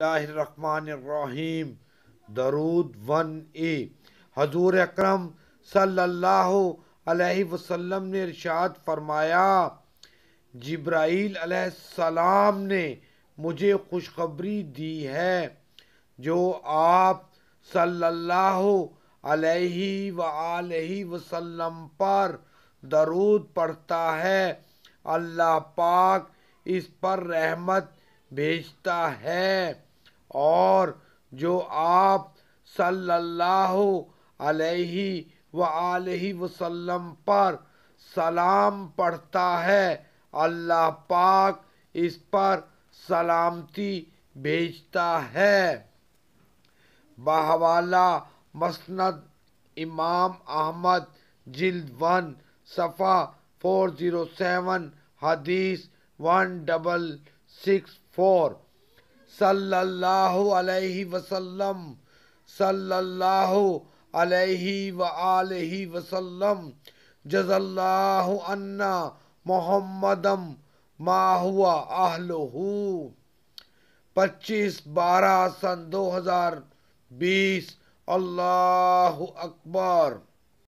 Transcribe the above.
बिस्मिल्लाहिर्रहमानिर्रहीम दरूद वन ए हजूर अक्रम सल्लल्लाहु अलैहि वसल्लम ने इरशाद फरमाया जब्राईल सलाम ने मुझे खुशखबरी दी है जो आप सल्लल्लाहु अलैहि व आलही वसल्लम पर दरूद पढ़ता है अल्लाह पाक इस पर रहमत भेजता है और जो आप सल्लल्लाहु अलैहि व आलि वसल्लम पर सलाम पढ़ता है अल्लाह पाक इस पर सलामती भेजता है बहवाला मसनद इमाम अहमद जिल्द वन सफ़ा फोर ज़ीरो सेवन हदीस वन डबल सिक्स फोर सल्लल्लाहु अलैहि वसल्लम सल्लल्लाहु अलैहि व आलि वसल्लम जजल्लाहु अन्ना मोहम्मदम मा हुआ आहलहू पच्चीस बारह सन दो हज़ार बीस अल्लाह अकबर